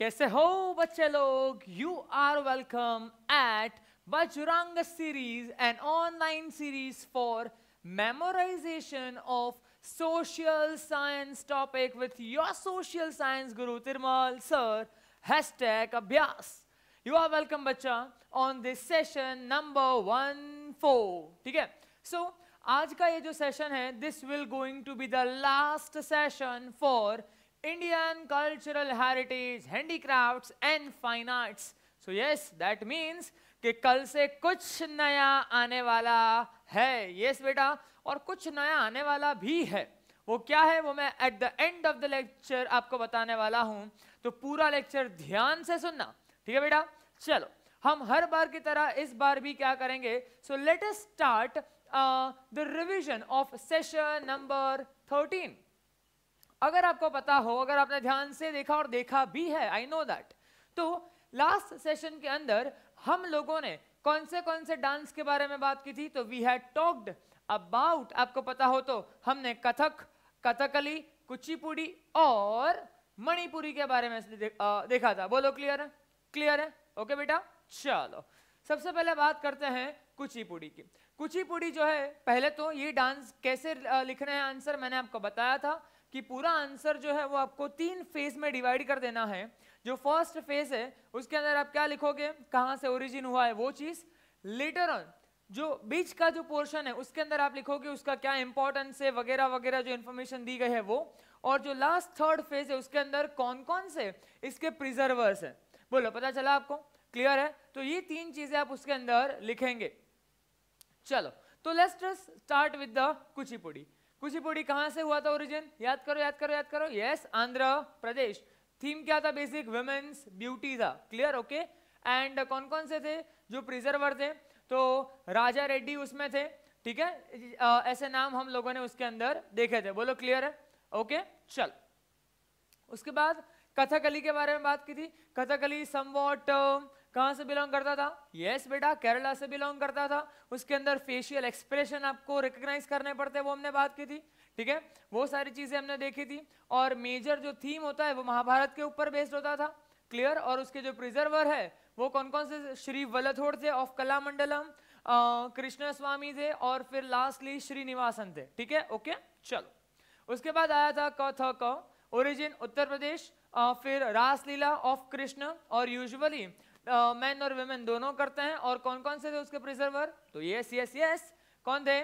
कैसे हो बच्चे लोग you are welcome at Bajrang series an online series for memorization of social science topic with your social science Guru Tirmal sir hashtag अभ्यास you are welcome बच्चा on this session number one four ठीक है so आज का ये जो सेशन है this will going to be the last session for Indian cultural heritage, handicrafts and fine arts. So yes, that means कि कल से कुछ नया आने वाला है यस yes, बेटा और कुछ नया आने वाला भी है वो क्या है वो मैं at the end of the lecture आपको बताने वाला हूं तो पूरा लेक्चर ध्यान से सुनना ठीक है बेटा चलो हम हर बार की तरह इस बार भी क्या करेंगे so let us start the revision of session number thirteen अगर आपको पता हो अगर आपने ध्यान से देखा और देखा भी है आई नो दैट तो लास्ट सेशन के अंदर हम लोगों ने कौन से कौन से डांस के बारे में बात की थी तो वी हैड टॉक्ड अबाउट आपको पता हो तो हमने कथक कथकली कुचिपुड़ी और मणिपुरी के बारे में देखा था बोलो क्लियर है क्लियर है ओके बेटा चलो सबसे पहले बात करते हैं कुचिपुड़ी की कुचिपुड़ी जो है पहले तो ये डांस कैसे लिखना है आंसर मैंने आपको बताया था कि पूरा आंसर जो है वो आपको तीन फेज में डिवाइड कर देना है जो फर्स्ट फेज है उसके अंदर आप क्या लिखोगे कहाँ से ओरिजिन हुआ है वो चीज़ लेटर ऑन जो बीच का जो पोर्शन है उसके अंदर आप लिखोगे उसका क्या इंपॉर्टेंस है वगैरह वगैरह जो इन्फॉर्मेशन दी गई है वो और जो लास्ट थर्ड फेज है उसके अंदर कौन कौन से इसके प्रिजर्वर्स है बोलो पता चला आपको क्लियर है तो ये तीन चीजें आप उसके अंदर लिखेंगे चलो तो let's start with the Kuchipudi Kuchipudi कहाँ से हुआ था ओरिजिन याद करो याद करो याद करो यस आंध्र प्रदेश थीम क्या था बेसिक वुमेन्स ब्यूटी था क्लियर ओके एंड कौन कौन से थे जो प्रिजर्वर थे तो राजा रेड्डी उसमें थे ठीक है ऐसे नाम हम लोगों ने उसके अंदर देखे थे बोलो क्लियर है ओके चल उसके बाद कथकली के बारे में बात की थी कथकली समवॉट कहाँ से बिलोंग करता था यस yes, बेटा केरला से बिलोंग करता था उसके अंदर फेशियल एक्सप्रेशन आपको रिकोगनाइज करने पड़ते वो हमने बात की थी ठीक है वो सारी चीज़ें हमने देखी थी और मेजर जो थीम होता है वो महाभारत के ऊपर बेस्ड होता था क्लियर और उसके जो प्रिजर्वर है वो कौन कौन से श्री वलथोड़ थे ऑफ कला मंडलम कृष्ण स्वामी थे और फिर लास्टली श्रीनिवासन थे ठीक है ओके चलो उसके बाद आया था क थ क ओरिजिन उत्तर प्रदेश आ, फिर रासलीला ऑफ कृष्ण और यूजुअली मैन और वेमेन दोनों करते हैं और कौन कौन से थे उसके प्रिजर्वर तो यस यस यस कौन थे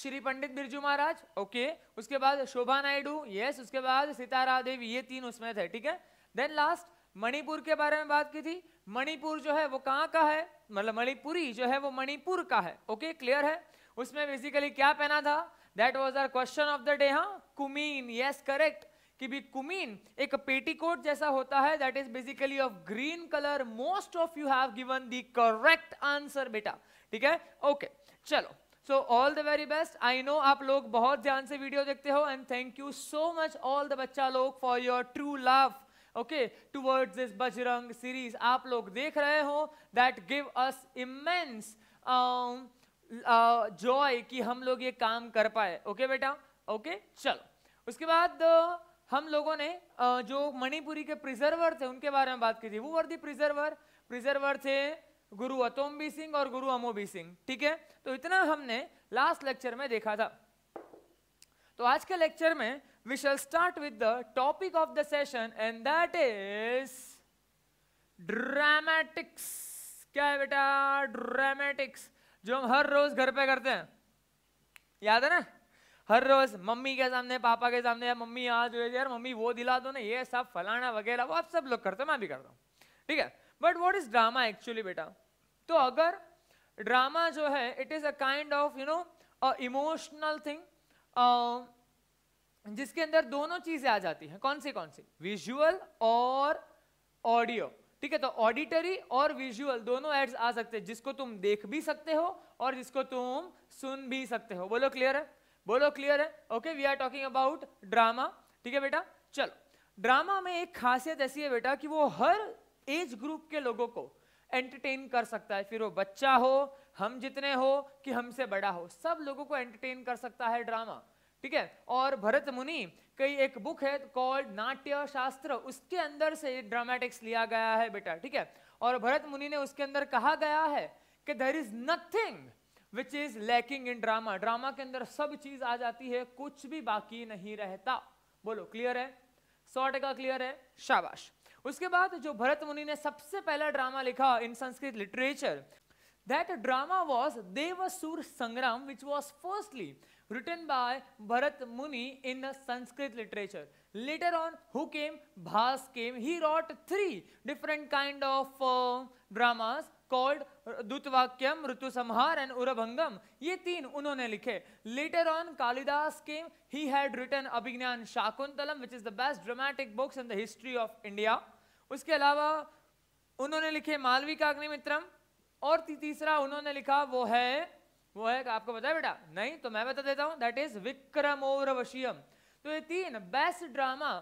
श्री पंडित बिरजू महाराज ओके उसके बाद शोभा नायडू यस उसके बाद सीतारा देवी ये तीन उसमें थे ठीक है देन लास्ट मणिपुर के बारे में बात की थी मणिपुर जो है वो कहाँ का है मतलब मणिपुरी जो है वो मणिपुर का है ओके क्लियर है उसमें बेसिकली क्या पहना था that was our question of the day हाँ कुमीन यस करेक्ट कि भी कुमीन एक पेटीकोट जैसा होता है that is basically of green colour most of you have given the correct answer बेटा ठीक है ओके okay, चलो so all the very best I know आप लोग बहुत ध्यान से वीडियो देखते हो and thank you so much all the बच्चा लोग for your true love okay towards this Bajrang series आप लोग देख रहे हो that give us immense joy कि हम लोग ये काम कर पाए ओके okay, बेटा ओके okay? चलो उसके बाद uh, हम लोगों ने जो मणिपुरी के प्रिजर्वर थे उनके बारे में बात की थी वो वर दी प्रिजर्वर प्रिजर्वर थे गुरु अतोम्बी सिंह और गुरु अमोबी सिंह ठीक है तो इतना हमने लास्ट लेक्चर में देखा था तो आज के लेक्चर में we shall start with the topic of the session and that is dramatics क्या है बेटा ड्रामेटिक्स जो हम हर रोज घर पे करते हैं याद है ना हर रोज मम्मी के सामने पापा के सामने या मम्मी आज हुए यार मम्मी वो दिला दो ना ये सब फलाना वगैरह वो आप सब लोग करते हो मैं भी करता हूँ ठीक है but what is drama actually बेटा तो अगर ड्रामा जो है it is a kind of you know emotional thing जिसके अंदर दोनों चीजें आ जाती हैं कौन सी कौन सी विजुअल और ऑडियो ठीक है तो ऑडिटरी और विजुअल दोनों एड्स आ सकते हैं जिसको तुम देख भी सकते हो और जिसको तुम सुन भी सकते हो बोलो क्लियर है बोलो क्लियर है okay we are talking about drama ठीक है बेटा चलो ड्रामा में एक खासियत ऐसी है बेटा कि वो हर एज ग्रुप के लोगों को एंटरटेन कर सकता है फिर वो बच्चा हो हम जितने हो कि हमसे बड़ा हो सब लोगों को एंटरटेन कर सकता है ड्रामा ठीक है और भरत मुनि कई एक बुक है कॉल्ड नाट्य शास्त्र उसके अंदर से ड्रामेटिक्स लिया गया है बेटा ठीक है और भरत मुनि ने उसके अंदर कहा गया है कि there is nothing which is lacking in drama drama के अंदर सब चीज आ जाती है कुछ भी बाकी नहीं रहता बोलो क्लियर है सौ टका क्लियर है शाबाश उसके बाद जो भरत मुनि ने सबसे पहला ड्रामा लिखा in Sanskrit literature that drama was Devasur Sangram, which was firstly written by Bharat Muni in Sanskrit literature. Later on, who came? Bhas came. He wrote three different kind of uh, dramas called Dutavakyam Ritu Samhar and Urubhangam ये तीन उन्होंने लिखे later on Kalidas came he had written Abhigyan Shakuntalam which is the best dramatic books in the history of India उसके अलावा उन्होंने लिखे मालवी का अग्निमित्रम और ती, तीसरा उन्होंने लिखा वो है वो है आपको बताया बेटा नहीं तो मैं बता देता हूँ दैट इज विक्रमोरवशियम तो ये तीन best drama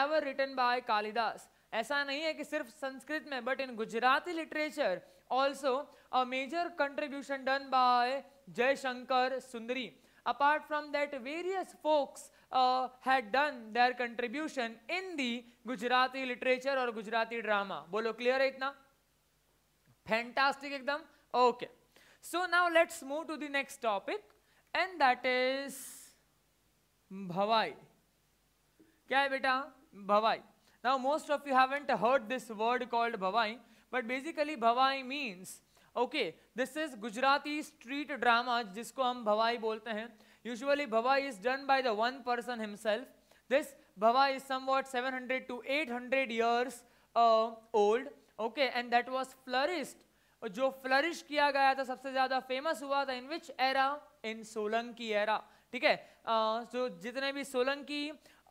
ever written by Kalidas ऐसा नहीं है कि सिर्फ संस्कृत में but in Gujarati literature also a major contribution done by Jay Shankar Sundari. Apart from that, various folks uh, had done their contribution in the Gujarati literature or Gujarati drama. Bolo clear itna? Fantastic ekdam? Okay. So now let's move to the next topic and that is Bhavai. Kya hai beta? Bhavai. Now most of you haven't heard this word called Bhavai. But basically Bhavai means okay this is Gujarati street drama जिसको हम भवाई बोलते हैं usually Bhavai is done by the one person himself this Bhavai is seven hundred to eight hundred years old okay and that was flourished जो flourish किया गया था सबसे ज्यादा फेमस हुआ था in which era in Solanki era ठीक है जो uh, जितने भी सोलंकी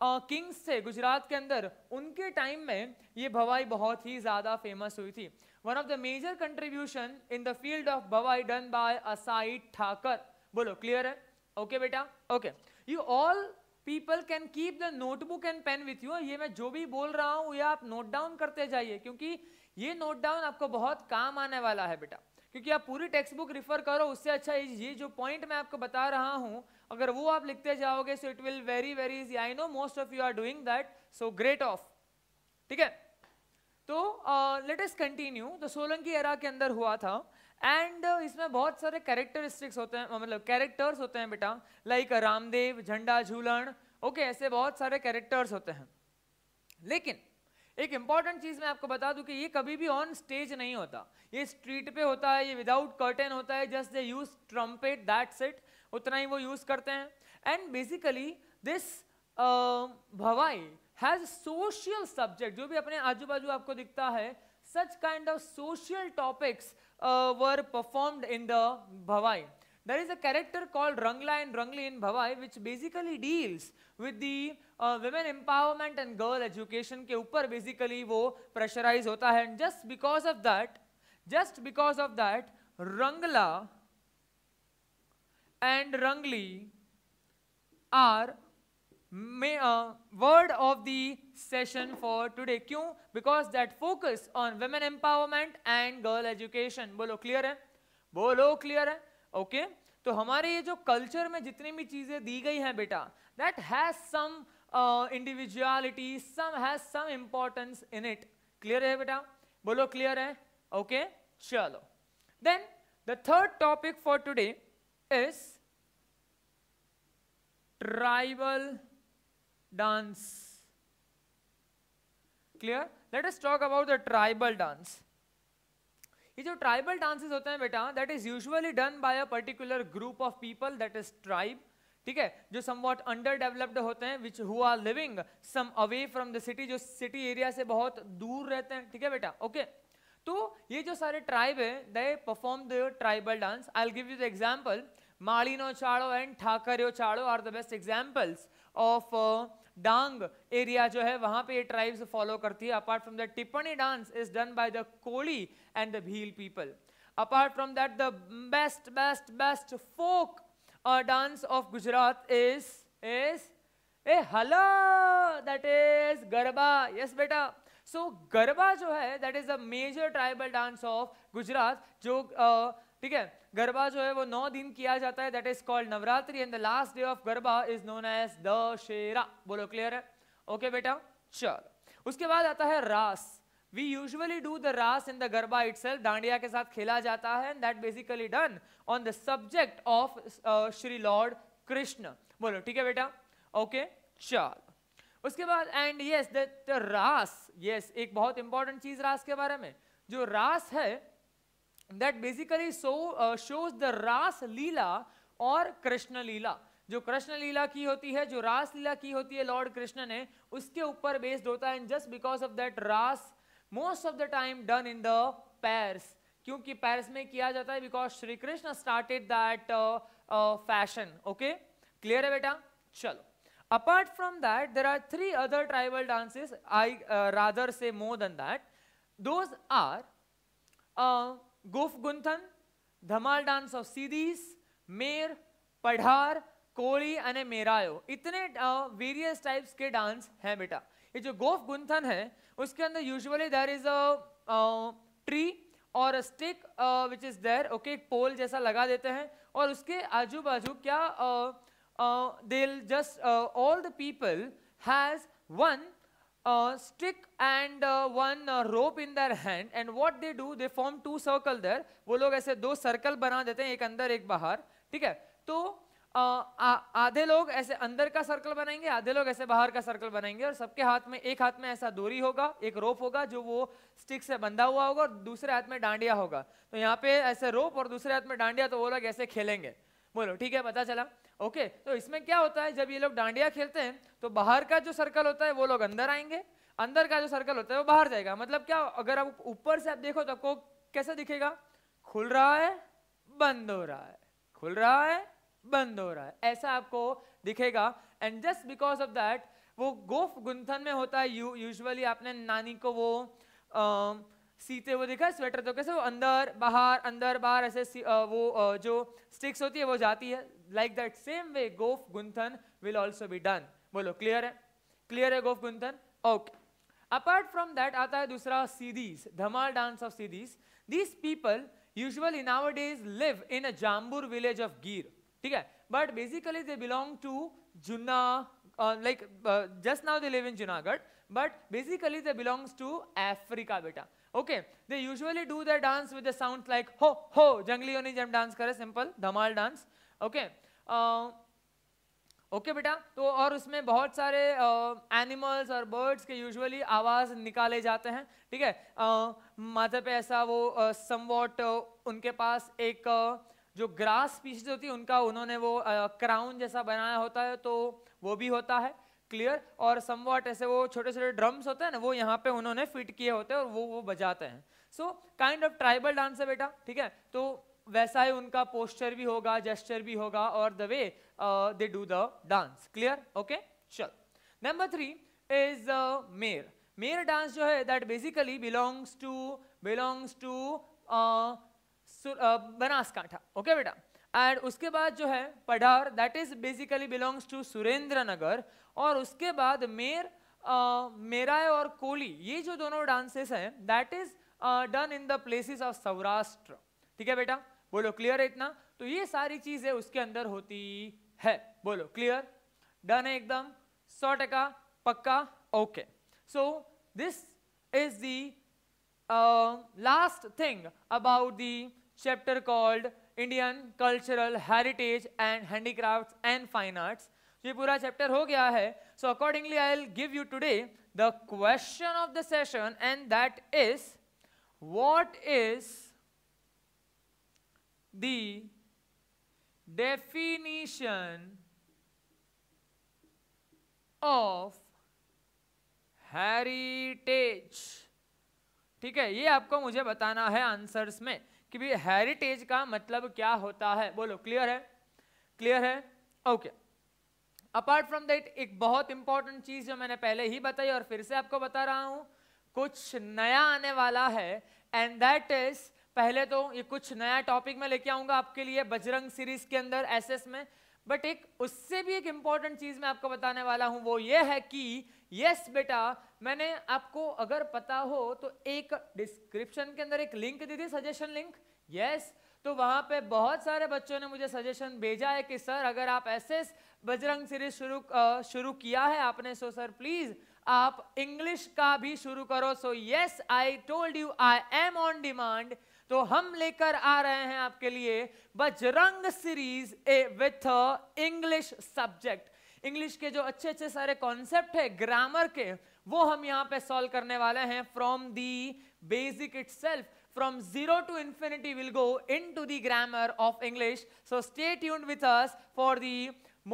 किंग्स थे गुजरात के अंदर उनके टाइम में ये भवाई बहुत ही ज़्यादा फेमस हुई थी one of the major contribution in the field of Bhavai done by Asait Thakar बोलो क्लियर है ओके okay, बेटा okay you all people can keep the notebook and pen with you ये मैं जो भी बोल रहा हूँ ये आप नोट डाउन करते जाइए क्योंकि ये नोट डाउन आपको बहुत काम आने वाला है बेटा क्योंकि आप पूरी टेक्स्ट बुक रिफर करो उससे अच्छा ये जो पॉइंट मैं आपको बता रहा हूँ अगर वो आप लिखते जाओगे so it will very very easy I know most of you are doing that so great of ठीक है तो लेट एस कंटिन्यू तो सोलंकी एरा के अंदर हुआ था एंड uh, इसमें बहुत सारे कैरेक्टरिस्टिक्स होते हैं मतलब कैरेक्टर्स होते हैं बेटा लाइक like रामदेव झंडा झूलन ओके ऐसे बहुत सारे कैरेक्टर्स होते हैं लेकिन एक इंपॉर्टेंट चीज़ मैं आपको बता दूं कि ये कभी भी ऑन स्टेज नहीं होता ये स्ट्रीट पे होता है ये विदाउट कर्टन होता है just they use trumpet that's it उतना ही वो यूज़ करते हैं and basically this Bhavai has social subject जो भी अपने आजू बाजू आपको दिखता है such kind of social topics uh, were performed in the Bhavai. There is a character called Rangla and Rangli in Bhavai which basically deals with the uh, women empowerment and girl education के ऊपर basically वो pressurize होता है and just because of that, just because of that, Rangla and Rangli are may, uh, word of the session for today. क्यों? Because that focus on women empowerment and girl education. bolo clear hai bolo clear hai Okay? to hamare ye jo culture mein jitni bhi cheeze di gayi hain beta that has some uh, individuality, some has some importance in it. Clear hai beta bolo clear hai Okay? chalo Then the third topic for today is tribal dance clear let us talk about the tribal dance ये जो tribal dances होते हैं बेटा that is usually done by a particular group of people that is tribe ठीक है जो some what under developed होते हैं which who are living some away from the city जो सिटी एरिया से बहुत दूर रहते हैं ठीक है बेटा ओके okay? तो ये जो सारे ट्राइब है they perform the tribal dance I give you the example Malino Chado and Thakariyo Chado are the best examples of Dang area जो है वहां पे ये ट्राइब्स फॉलो करती है apart from the Tippani dance is done by the Koli and the Bhil people apart from that the best best best folk dance of Gujarat is is a हला that is garba yes बेटा सो गरबा जो है that is a major tribal dance of Gujarat जो ठीक है गरबा जो है वो नौ दिन किया जाता है that is called Navratri and the last day of Garba is known as Dussehra बोलो क्लियर है ओके okay, बेटा चलो उसके बाद आता है रास we usually do the Raas in the Garba it Dandiya के साथ खेला जाता है and that basically done on the subject of Shri lord Krishna बोलो ठीक है बेटा ओके okay, चल उसके बाद and yes that Raas yes एक बहुत इंपॉर्टेंट चीज रास के बारे में जो रास है that basically so shows the Raas Leela और कृष्ण लीला जो कृष्ण लीला की होती है जो रास लीला की होती है लॉर्ड कृष्ण ने उसके ऊपर बेस्ड होता है and just because of that Raas most of the time done in the pairs क्योंकि पैरिस में किया जाता है because Shri Krishna started that fashion okay clear है बेटा चलो Apart from that, there are three other tribal dances, I uh, rather say more than that. Those are uh, Goof Gunthan, Dhamal dance of Sidis, Mer, Padhar, कोड़ी અને મેરાયો इतने various types के dance हैं बेटा ये जो गोफ गुंथन है उसके अंदर usually there is a tree और a stick which is there okay एक पोल जैसा लगा देते हैं और उसके आजू बाजू क्या uh, uh, they'll just uh, all the people has one uh, stick and uh, one uh, rope in their hand and what they do they form two circle there वो लोग ऐसे दो सर्कल बना देते हैं एक अंदर एक बाहर ठीक है तो uh, आधे लोग ऐसे अंदर का सर्कल बनाएंगे आधे लोग ऐसे बाहर का सर्कल बनाएंगे और सबके हाथ में एक हाथ में ऐसा दोरी होगा एक रोप होगा जो वो स्टिक से बंधा हुआ होगा और दूसरे हाथ में डांडिया होगा तो यहाँ पे ऐसे रोप और दूसरे हाथ में डांडिया तो वो लोग ऐसे खेलेंगे बोलो ठीक है पता चला ओके तो इसमें क्या होता है जब ये लोग डांडिया खेलते हैं तो बाहर का जो सर्कल होता है वो लोग अंदर आएंगे अंदर का जो सर्कल होता है वो बाहर जाएगा मतलब क्या अगर आप ऊपर से आप देखो तो आपको कैसा दिखेगा खुल रहा है बंद हो रहा है खुल रहा है बंद हो रहा है ऐसा आपको दिखेगा and just because of that वो गोफ गुंथन में होता है यूजुअली आपने नानी को वो uh, सीते वो देखा स्वेटर तो कैसे वो अंदर बाहर अंदर बाहर ऐसे वो जो स्टिक्स होती है वो जाती है like that same way Gof Gunthan will also be done बोलो क्लियर है क्लियर है Gof Gunthan okay apart from that आता है दूसरा Siddis Dhamal dance of Siddis these people usual in our days live in a Jambur village of Gir ठीक है but basically they belong to Juna like just now they live in Junagadh but basically they belongs to Africa बेटा okay they usually do their dance with the sounds like ho ho જંગલીઓ ની જેમ dance કરે simple Dhamal dance okay uh, okay okay बेटा तो और उसमें बहुत सारे एनिमल्स uh, और बर्ड्स के यूजुअली आवाज़ निकाले जाते हैं ठीक है uh, माथे पे ऐसा वो समवॉट uh, uh, उनके पास एक uh, जो ग्रास पीसेज होती है उनका उन्होंने वो क्राउन uh, जैसा बनाया होता है तो वो भी होता है क्लियर और समवाट ऐसे वो छोटे छोटे ड्रम्स होते हैं ना वो यहाँ पे उन्होंने फिट किए होते हैं और वो वो बजाते हैं so kind of tribal dance है बेटा ठीक है तो वैसा ही उनका पोस्चर भी होगा जेस्चर भी होगा और the way they do the dance clear okay चल number three is Mer Mer dance जो है that basically belongs to belongs to Banaskantha okay बेटा एंड उसके बाद जो है Padhar that is basically belongs to Surendranagar और उसके बाद मेर मेरा और कोली ये जो दोनों डांसेस हैं that is done in the places of Saurashtra ठीक है बेटा बोलो क्लियर है इतना तो ये सारी चीजें उसके अंदर होती है बोलो क्लियर डन है एकदम सौ टका पक्का okay so this is the last thing about the chapter called Indian cultural heritage and handicraft and fine arts ये पूरा चैप्टर हो गया है so accordingly I will give you today the question of the session and that is what is the definition of heritage ठीक है ये आपको मुझे बताना है आंसर्स में कि भी हेरिटेज का मतलब क्या होता है बोलो क्लियर है क्लियर है ओके अपार्ट फ्रॉम दैट एक बहुत इंपॉर्टेंट चीज जो मैंने पहले ही बताई और फिर से आपको बता रहा हूं कुछ नया आने वाला है एंड दैट इज पहले तो ये कुछ नया टॉपिक मैं लेके आऊंगा आपके लिए बजरंग सीरीज के अंदर एसएस में बट एक उससे भी एक इंपॉर्टेंट चीज मैं आपको बताने वाला हूं वो ये है कि यस बेटा मैंने आपको अगर पता हो तो एक डिस्क्रिप्शन के अंदर एक लिंक दी थी सजेशन लिंक यस तो वहां पे बहुत सारे बच्चों ने मुझे सजेशन भेजा है कि सर अगर आप ऐसे बजरंग सीरीज शुरू शुरू किया है आपने सो सर प्लीज आप इंग्लिश का भी शुरू करो so yes I told you I am on demand तो हम लेकर आ रहे हैं आपके लिए Bajrang series A with English subject English के जो अच्छे अच्छे सारे कॉन्सेप्ट है ग्रामर के वो हम यहाँ पे सॉल्व करने वाले हैं from the basic itself from zero to infinity will go into the grammar of English so stay यून with us for the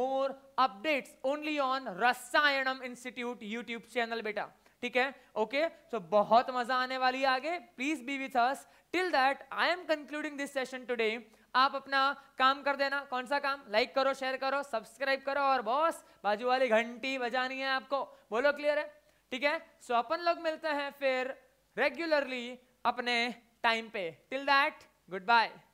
more updates only on Rasayanam institute YouTube channel बेटा ठीक है okay so बहुत मजा आने वाली है आगे please be with us till that I am concluding this session today आप अपना काम कर देना कौन सा काम लाइक करो शेयर करो सब्सक्राइब करो और बॉस बाजू वाली घंटी बजानी है आपको बोलो क्लियर है ठीक है सो अपन लोग मिलते हैं फिर रेगुलरली अपने टाइम पे टिल दैट गुड बाय